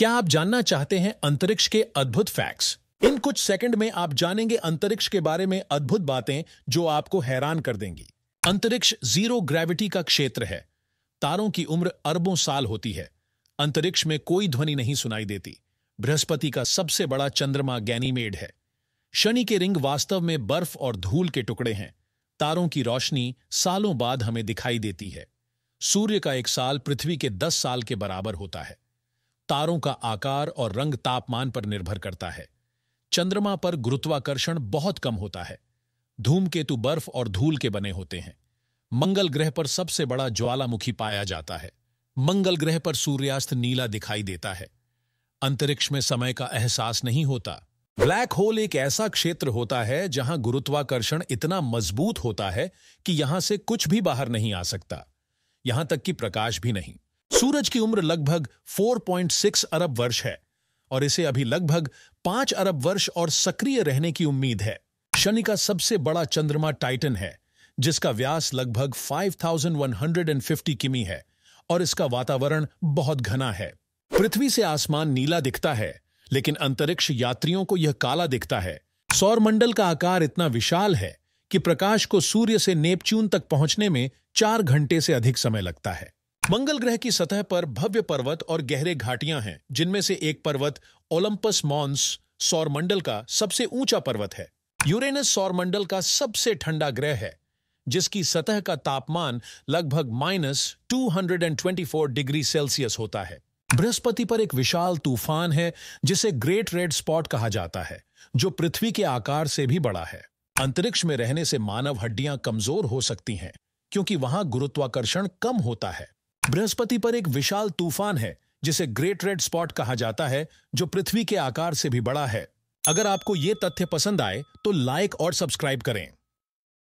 क्या आप जानना चाहते हैं अंतरिक्ष के अद्भुत फैक्ट्स इन कुछ सेकंड में आप जानेंगे अंतरिक्ष के बारे में अद्भुत बातें जो आपको हैरान कर देंगी अंतरिक्ष जीरो ग्रेविटी का क्षेत्र है तारों की उम्र अरबों साल होती है अंतरिक्ष में कोई ध्वनि नहीं सुनाई देती बृहस्पति का सबसे बड़ा चंद्रमा गैनीमेड है शनि के रिंग वास्तव में बर्फ और धूल के टुकड़े हैं तारों की रोशनी सालों बाद हमें दिखाई देती है सूर्य का एक साल पृथ्वी के दस साल के बराबर होता है तारों का आकार और रंग तापमान पर निर्भर करता है चंद्रमा पर गुरुत्वाकर्षण बहुत कम होता है धूमकेतु बर्फ और धूल के बने होते हैं मंगल ग्रह पर सबसे बड़ा ज्वालामुखी पाया जाता है मंगल ग्रह पर सूर्यास्त नीला दिखाई देता है अंतरिक्ष में समय का एहसास नहीं होता ब्लैक होल एक ऐसा क्षेत्र होता है जहां गुरुत्वाकर्षण इतना मजबूत होता है कि यहां से कुछ भी बाहर नहीं आ सकता यहां तक कि प्रकाश भी नहीं सूरज की उम्र लगभग 4.6 अरब वर्ष है और इसे अभी लगभग 5 अरब वर्ष और सक्रिय रहने की उम्मीद है शनि का सबसे बड़ा चंद्रमा टाइटन है जिसका व्यास लगभग 5,150 किमी है और इसका वातावरण बहुत घना है पृथ्वी से आसमान नीला दिखता है लेकिन अंतरिक्ष यात्रियों को यह काला दिखता है सौरमंडल का आकार इतना विशाल है कि प्रकाश को सूर्य से नेपच्यून तक पहुंचने में चार घंटे से अधिक समय लगता है मंगल ग्रह की सतह पर भव्य पर्वत और गहरे घाटियां हैं जिनमें से एक पर्वत ओलंपस मॉन्स सौरमंडल का सबसे ऊंचा पर्वत है यूरेनस सौरमंडल का सबसे ठंडा ग्रह है जिसकी सतह का तापमान लगभग माइनस टू डिग्री सेल्सियस होता है बृहस्पति पर एक विशाल तूफान है जिसे ग्रेट रेड स्पॉट कहा जाता है जो पृथ्वी के आकार से भी बड़ा है अंतरिक्ष में रहने से मानव हड्डियां कमजोर हो सकती हैं क्योंकि वहां गुरुत्वाकर्षण कम होता है बृहस्पति पर एक विशाल तूफान है जिसे ग्रेट रेड स्पॉट कहा जाता है जो पृथ्वी के आकार से भी बड़ा है अगर आपको ये तथ्य पसंद आए तो लाइक और सब्सक्राइब करें